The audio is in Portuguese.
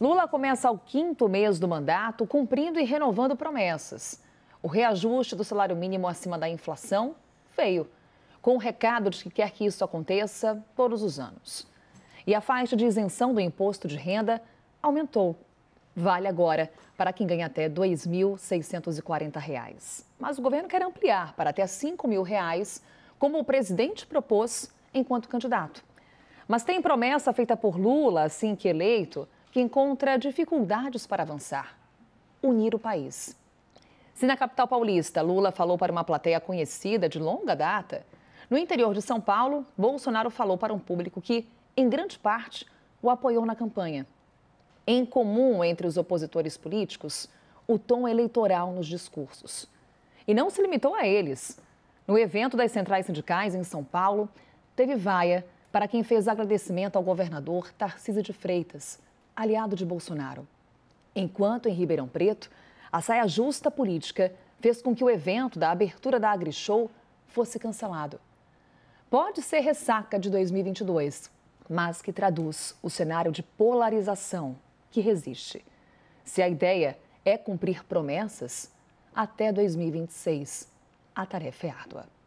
Lula começa o quinto mês do mandato cumprindo e renovando promessas. O reajuste do salário mínimo acima da inflação veio, com o recado de que quer que isso aconteça todos os anos. E a faixa de isenção do imposto de renda aumentou. Vale agora para quem ganha até R$ 2.640. Mas o governo quer ampliar para até R$ 5.000, como o presidente propôs enquanto candidato. Mas tem promessa feita por Lula assim que eleito que encontra dificuldades para avançar. Unir o país. Se na capital paulista Lula falou para uma plateia conhecida de longa data, no interior de São Paulo, Bolsonaro falou para um público que, em grande parte, o apoiou na campanha. Em comum entre os opositores políticos, o tom eleitoral nos discursos. E não se limitou a eles. No evento das centrais sindicais em São Paulo, teve vaia para quem fez agradecimento ao governador Tarcísio de Freitas aliado de Bolsonaro. Enquanto em Ribeirão Preto, a saia justa política fez com que o evento da abertura da AgriShow fosse cancelado. Pode ser ressaca de 2022, mas que traduz o cenário de polarização que resiste. Se a ideia é cumprir promessas, até 2026 a tarefa é árdua.